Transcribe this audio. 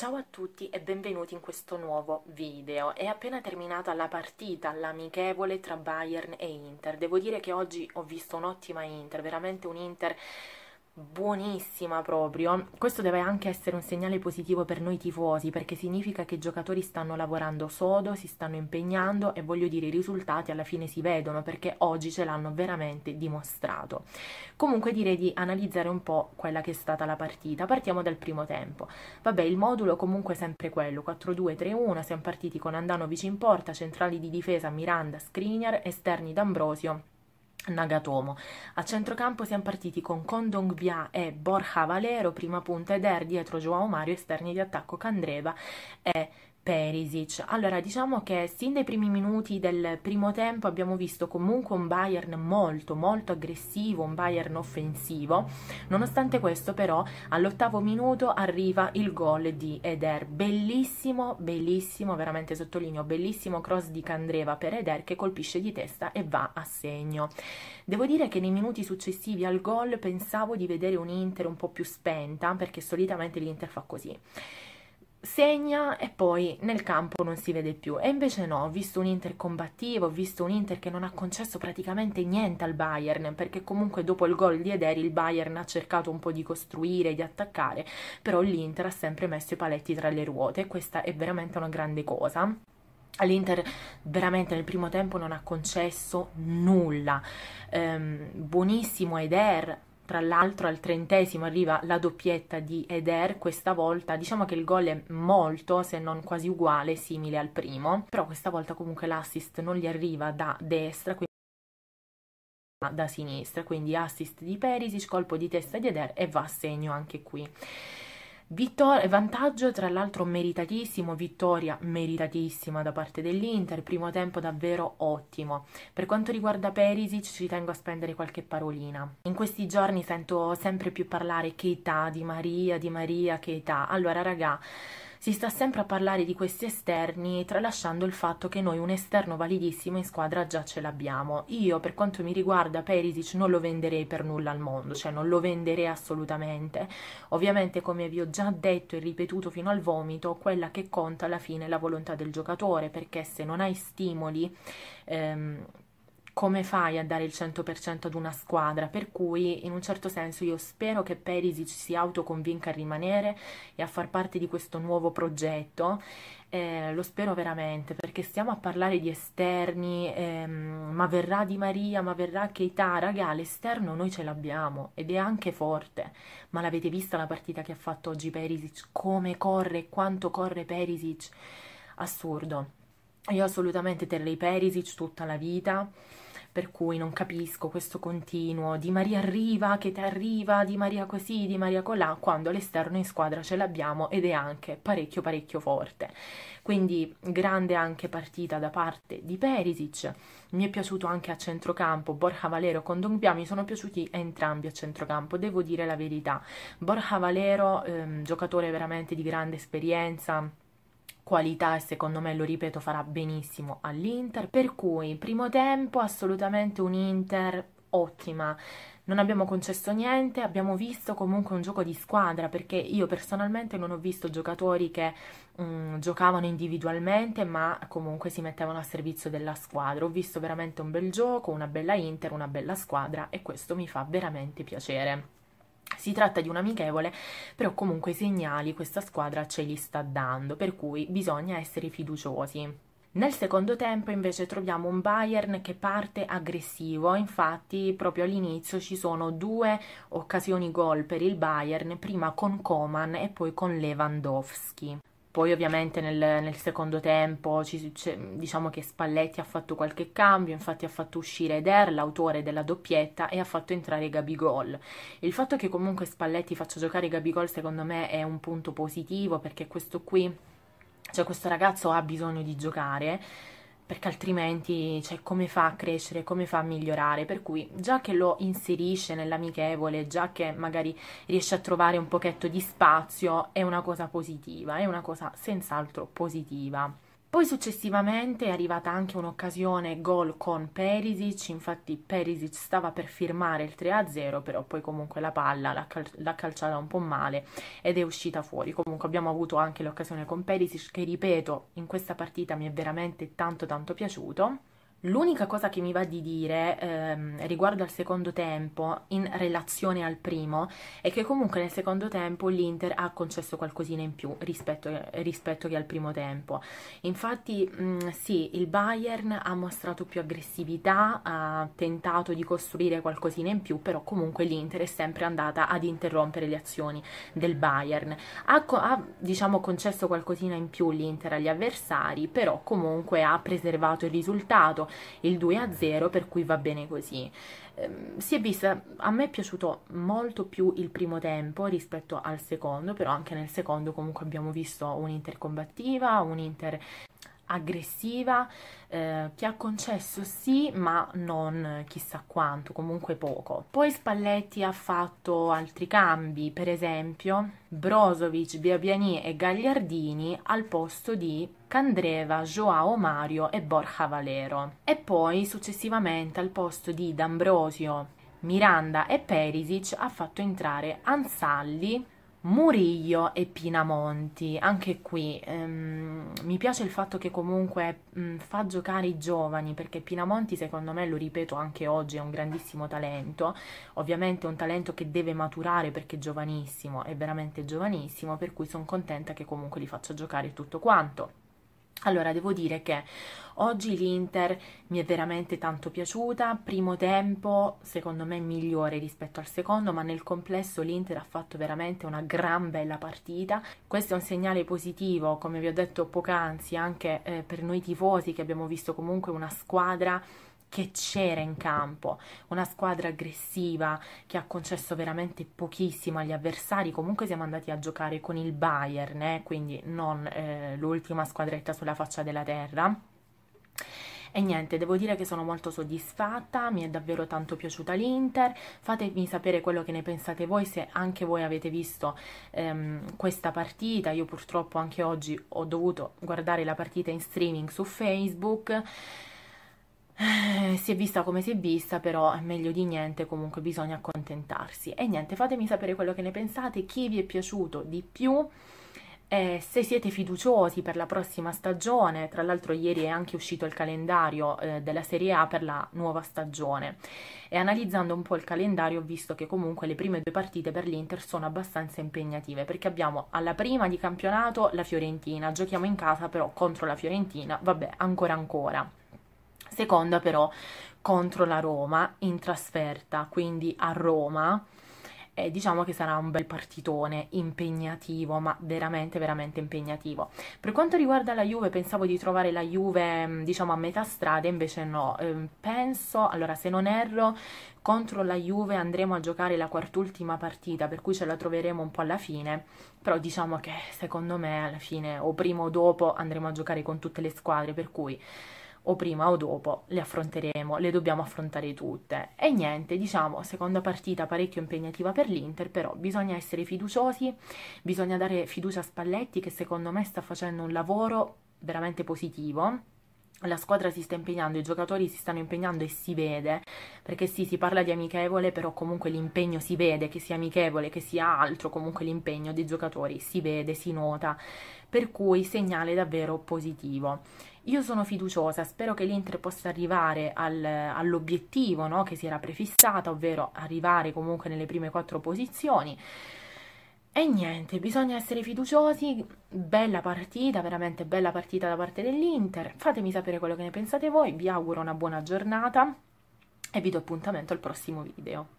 Ciao a tutti e benvenuti in questo nuovo video. È appena terminata la partita, l'amichevole tra Bayern e Inter. Devo dire che oggi ho visto un'ottima Inter, veramente un Inter buonissima proprio. Questo deve anche essere un segnale positivo per noi tifosi, perché significa che i giocatori stanno lavorando sodo, si stanno impegnando e voglio dire i risultati alla fine si vedono, perché oggi ce l'hanno veramente dimostrato. Comunque direi di analizzare un po' quella che è stata la partita. Partiamo dal primo tempo. Vabbè, il modulo comunque è sempre quello, 4-2-3-1, siamo partiti con Andanovic in porta, centrali di difesa Miranda, Skriniar, esterni D'Ambrosio Nagatomo. A centrocampo siamo partiti con Kondong Kondomgbia e Borja Valero, prima punta, ed Er dietro Joao Mario, esterni di attacco Candreva e Perisic. Allora, diciamo che sin dai primi minuti del primo tempo abbiamo visto comunque un Bayern molto, molto aggressivo, un Bayern offensivo. Nonostante questo, però, all'ottavo minuto arriva il gol di Eder. Bellissimo, bellissimo, veramente sottolineo, bellissimo cross di Candreva per Eder che colpisce di testa e va a segno. Devo dire che nei minuti successivi al gol pensavo di vedere un Inter un po' più spenta, perché solitamente l'Inter fa così segna e poi nel campo non si vede più. E invece no, ho visto un Inter combattivo, ho visto un Inter che non ha concesso praticamente niente al Bayern, perché comunque dopo il gol di Ederi il Bayern ha cercato un po' di costruire, di attaccare, però l'Inter ha sempre messo i paletti tra le ruote e questa è veramente una grande cosa. All'Inter veramente nel primo tempo non ha concesso nulla. Um, buonissimo Eder, tra l'altro al trentesimo arriva la doppietta di Eder, questa volta diciamo che il gol è molto, se non quasi uguale, simile al primo, però questa volta comunque l'assist non gli arriva da destra, quindi da sinistra, quindi assist di Perisic, colpo di testa di Eder e va a segno anche qui. Vittor- eh, vantaggio tra l'altro meritatissimo, vittoria meritatissima da parte dell'Inter, primo tempo davvero ottimo. Per quanto riguarda Perisic ci tengo a spendere qualche parolina. In questi giorni sento sempre più parlare Keita, Di Maria, Di Maria, Keita. Allora raga... Si sta sempre a parlare di questi esterni, tralasciando il fatto che noi un esterno validissimo in squadra già ce l'abbiamo. Io, per quanto mi riguarda, Perisic non lo venderei per nulla al mondo, cioè non lo venderei assolutamente. Ovviamente, come vi ho già detto e ripetuto fino al vomito, quella che conta alla fine è la volontà del giocatore, perché se non hai stimoli... Ehm, come fai a dare il 100% ad una squadra, per cui in un certo senso io spero che Perisic si autoconvinca a rimanere e a far parte di questo nuovo progetto, eh, lo spero veramente perché stiamo a parlare di esterni, ehm, ma verrà Di Maria, ma verrà Keita, raga l'esterno noi ce l'abbiamo ed è anche forte, ma l'avete vista la partita che ha fatto oggi Perisic, come corre e quanto corre Perisic, assurdo. Io assolutamente terrei Perisic tutta la vita per cui non capisco questo continuo di Maria arriva, che ti arriva, di Maria così, di Maria colà, quando l'esterno in squadra ce l'abbiamo ed è anche parecchio parecchio forte. Quindi grande anche partita da parte di Perisic, mi è piaciuto anche a centrocampo Borja Valero con Dongbia, mi sono piaciuti entrambi a centrocampo, devo dire la verità. Borja Valero, ehm, giocatore veramente di grande esperienza, qualità e secondo me, lo ripeto, farà benissimo all'Inter. Per cui, primo tempo, assolutamente un Inter ottima. Non abbiamo concesso niente, abbiamo visto comunque un gioco di squadra perché io personalmente non ho visto giocatori che mh, mm, giocavano individualmente ma comunque si mettevano a servizio della squadra. Ho visto veramente un bel gioco, una bella Inter, una bella squadra e questo mi fa veramente piacere. Si tratta di un amichevole, però comunque i segnali questa squadra ce li sta dando, per cui bisogna essere fiduciosi. Nel secondo tempo invece troviamo un Bayern che parte aggressivo, infatti proprio all'inizio ci sono due occasioni gol per il Bayern, prima con Coman e poi con Lewandowski. Poi ovviamente nel, nel secondo tempo ci, diciamo che Spalletti ha fatto qualche cambio, infatti ha fatto uscire Eder, l'autore della doppietta, e ha fatto entrare Gabigol. Il fatto che comunque Spalletti faccia giocare Gabigol secondo me è un punto positivo perché questo qui, cioè questo ragazzo ha bisogno di giocare perché altrimenti cioè, come fa a crescere, come fa a migliorare, per cui già che lo inserisce nell'amichevole, già che magari riesce a trovare un pochetto di spazio, è una cosa positiva, è una cosa senz'altro positiva. Poi successivamente è arrivata anche un'occasione gol con Perisic, infatti Perisic stava per firmare il 3-0, però poi comunque la palla l'ha, cal- l'ha calciata un po' male ed è uscita fuori. Comunque abbiamo avuto anche l'occasione con Perisic che, ripeto, in questa partita mi è veramente tanto tanto piaciuto. L'unica cosa che mi va di dire ehm, riguardo al secondo tempo, in relazione al primo, è che comunque nel secondo tempo l'Inter ha concesso qualcosina in più rispetto, rispetto che al primo tempo. Infatti, mh, mm, sì, il Bayern ha mostrato più aggressività, ha tentato di costruire qualcosina in più, però comunque l'Inter è sempre andata ad interrompere le azioni del Bayern. Ha, ha diciamo, concesso qualcosina in più l'Inter agli avversari, però comunque ha preservato il risultato il 2-0, a per cui va bene così. Ehm, si è vista, a me è piaciuto molto più il primo tempo rispetto al secondo, però anche nel secondo comunque abbiamo visto un'Inter combattiva, un'Inter aggressiva eh, che ha concesso sì ma non chissà quanto comunque poco poi Spalletti ha fatto altri cambi per esempio Brozovic, Biabiani e Gagliardini al posto di Candreva, Joao Mario e Borja Valero e poi successivamente al posto di D'Ambrosio Miranda e Perisic ha fatto entrare Ansalli Murillo e Pinamonti, anche qui ehm, mi piace il fatto che comunque mh, mm, fa giocare i giovani perché Pinamonti secondo me, lo ripeto anche oggi, è un grandissimo talento, ovviamente è un talento che deve maturare perché è giovanissimo, è veramente giovanissimo, per cui sono contenta che comunque li faccia giocare tutto quanto. Allora, devo dire che oggi l'Inter mi è veramente tanto piaciuta, primo tempo secondo me migliore rispetto al secondo, ma nel complesso l'Inter ha fatto veramente una gran bella partita. Questo è un segnale positivo, come vi ho detto poc'anzi, anche eh, per noi tifosi che abbiamo visto comunque una squadra che c'era in campo, una squadra aggressiva che ha concesso veramente pochissimo agli avversari, comunque siamo andati a giocare con il Bayern, eh? quindi non eh, l'ultima squadretta sulla faccia della terra. E niente, devo dire che sono molto soddisfatta, mi è davvero tanto piaciuta l'Inter, fatemi sapere quello che ne pensate voi, se anche voi avete visto ehm, questa partita, io purtroppo anche oggi ho dovuto guardare la partita in streaming su Facebook, eh, si è vista come si è vista, però è meglio di niente, comunque bisogna accontentarsi. E niente, fatemi sapere quello che ne pensate, chi vi è piaciuto di più, eh, se siete fiduciosi per la prossima stagione, tra l'altro ieri è anche uscito il calendario eh, della Serie A per la nuova stagione e analizzando un po' il calendario ho visto che comunque le prime due partite per l'Inter sono abbastanza impegnative perché abbiamo alla prima di campionato la Fiorentina, giochiamo in casa però contro la Fiorentina, vabbè ancora ancora seconda però contro la Roma in trasferta, quindi a Roma. Eh, diciamo che sarà un bel partitone impegnativo, ma veramente, veramente impegnativo. Per quanto riguarda la Juve, pensavo di trovare la Juve, mm, diciamo, a metà strada, invece no. Ehm, penso, allora, se non erro, contro la Juve andremo a giocare la quart'ultima partita, per cui ce la troveremo un po' alla fine, però diciamo che secondo me alla fine o prima o dopo andremo a giocare con tutte le squadre, per cui o prima o dopo le affronteremo, le dobbiamo affrontare tutte. E niente, diciamo, seconda partita parecchio impegnativa per l'Inter, però bisogna essere fiduciosi, bisogna dare fiducia a Spalletti che secondo me sta facendo un lavoro veramente positivo la squadra si sta impegnando, i giocatori si stanno impegnando e si vede, perché sì, si parla di amichevole, però comunque l'impegno si vede, che sia amichevole, che sia altro, comunque l'impegno dei giocatori si vede, si nota, per cui segnale davvero positivo. Io sono fiduciosa, spero che l'Inter possa arrivare al, all'obiettivo no? che si era prefissata, ovvero arrivare comunque nelle prime quattro posizioni. E niente, bisogna essere fiduciosi, bella partita, veramente bella partita da parte dell'Inter. Fatemi sapere quello che ne pensate voi, vi auguro una buona giornata e vi do appuntamento al prossimo video.